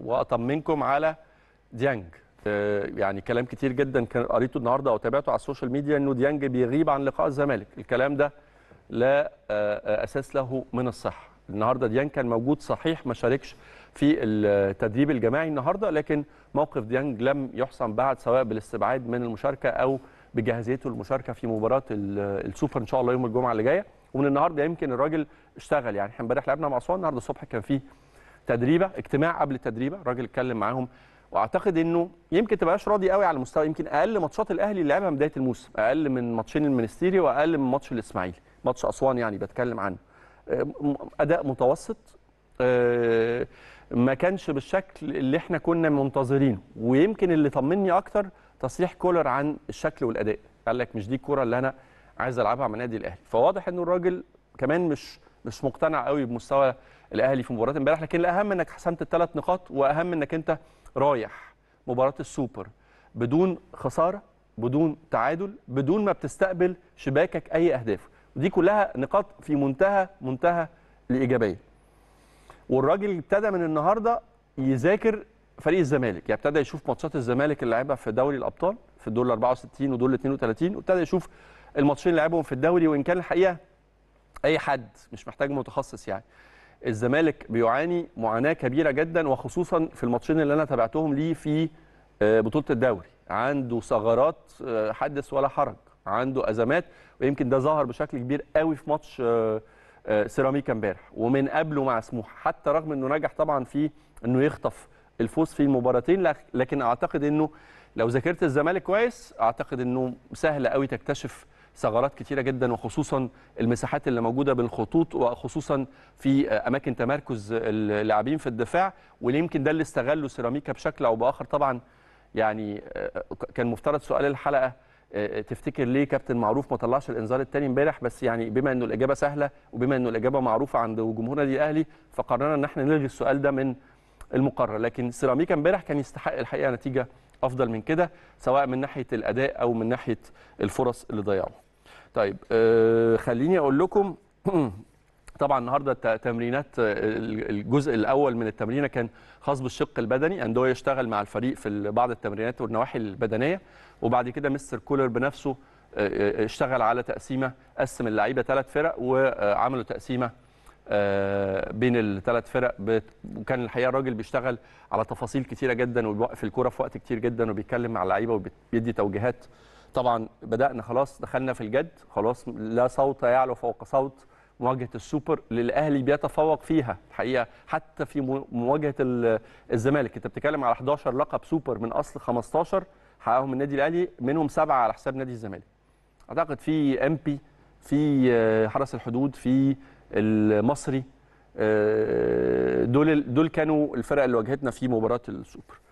واطمنكم على ديانج آه، يعني كلام كتير جدا كان قريته النهارده او تابعته على السوشيال ميديا انه ديانج بيغيب عن لقاء الزمالك الكلام ده لا آه، آه، اساس له من الصحه النهارده ديانج كان موجود صحيح ما شاركش في التدريب الجماعي النهارده لكن موقف ديانج لم يحسن بعد سواء بالاستبعاد من المشاركه او بجاهزيته المشاركه في مباراه السوبر ان شاء الله يوم الجمعه اللي جايه ومن النهارده يمكن الراجل اشتغل يعني احنا امبارح لعبنا مع اسوان النهارده الصبح كان فيه تدريبه اجتماع قبل التدريبه الراجل اتكلم معاهم واعتقد انه يمكن تبقاش راضي قوي على مستوى يمكن اقل ماتشات الاهلي اللي لعبها بدايه الموسم اقل من ماتشين المنستيري واقل من ماتش الاسماعيلي ماتش اسوان يعني بتكلم عنه آه، اداء متوسط آه، ما كانش بالشكل اللي احنا كنا منتظرينه ويمكن اللي طمني اكتر تصريح كولر عن الشكل والاداء قال لك مش دي الكوره اللي انا عايز العبها مع النادي الاهلي فواضح انه الراجل كمان مش مش مقتنع قوي بمستوى الاهلي في مباراه امبارح لكن الاهم انك حسمت الثلاث نقاط واهم انك انت رايح مباراه السوبر بدون خساره بدون تعادل بدون ما بتستقبل شباكك اي اهداف ودي كلها نقاط في منتهى منتهى الايجابيه والراجل ابتدى من النهارده يذاكر فريق الزمالك يعني ابتدى يشوف ماتشات الزمالك اللي لعبها في دوري الابطال في الدور 64 ودور 32 وابتدى يشوف الماتشين اللي لعبهم في الدوري وان كان الحقيقه اي حد مش محتاج متخصص يعني الزمالك بيعاني معاناه كبيره جدا وخصوصا في الماتشين اللي انا تابعتهم ليه في آه، بطوله الدوري عنده ثغرات آه، حدث ولا حرج عنده ازمات ويمكن ده ظهر بشكل كبير قوي في ماتش آه، سيراميكا امبارح ومن قبله مع سموحه حتى رغم انه نجح طبعا في انه يخطف الفوز في المباراتين لكن اعتقد انه لو ذاكرت الزمالك كويس اعتقد انه سهل قوي تكتشف ثغرات كتيره جدا وخصوصا المساحات اللي موجوده بين الخطوط وخصوصا في اماكن تمركز اللاعبين في الدفاع واللي يمكن ده اللي استغله سيراميكا بشكل او باخر طبعا يعني آه، كان مفترض سؤال الحلقه آه، آه، تفتكر ليه كابتن معروف ما طلعش الانذار الثاني امبارح بس يعني بما انه الاجابه سهله وبما انه الاجابه معروفه عند جمهور النادي الاهلي فقررنا ان احنا نلغي السؤال ده من المقرر لكن سيراميكا امبارح كان يستحق الحقيقه نتيجه افضل من كده سواء من ناحيه الاداء او من ناحيه الفرص اللي ضيعوها طيب آه، خليني اقول لكم طبعا النهارده تمرينات آه، الجزء الاول من التمرينه كان خاص بالشق البدني اندويا اشتغل مع الفريق في بعض التمرينات والنواحي البدنيه وبعد كده مستر كولر بنفسه آه، اشتغل على تقسيمه قسم اللعيبه ثلاث فرق وعملوا تقسيمه بين الثلاث فرق وكان الحقيقه الراجل بيشتغل على تفاصيل كثيره جدا وبيوقف الكوره في وقت كتير جدا وبيتكلم مع اللعيبه وبيدي توجيهات طبعا بدانا خلاص دخلنا في الجد خلاص لا صوت يعلو فوق صوت مواجهه السوبر للاهلي بيتفوق فيها الحقيقه حتى في مواجهه الزمالك انت بتتكلم على 11 لقب سوبر من اصل 15 حققهم النادي الاهلي منهم سبعه على حساب نادي الزمالك اعتقد في ام بي في آه، حرس الحدود في المصري آه، دول دول كانوا الفرق اللي واجهتنا في مباراه السوبر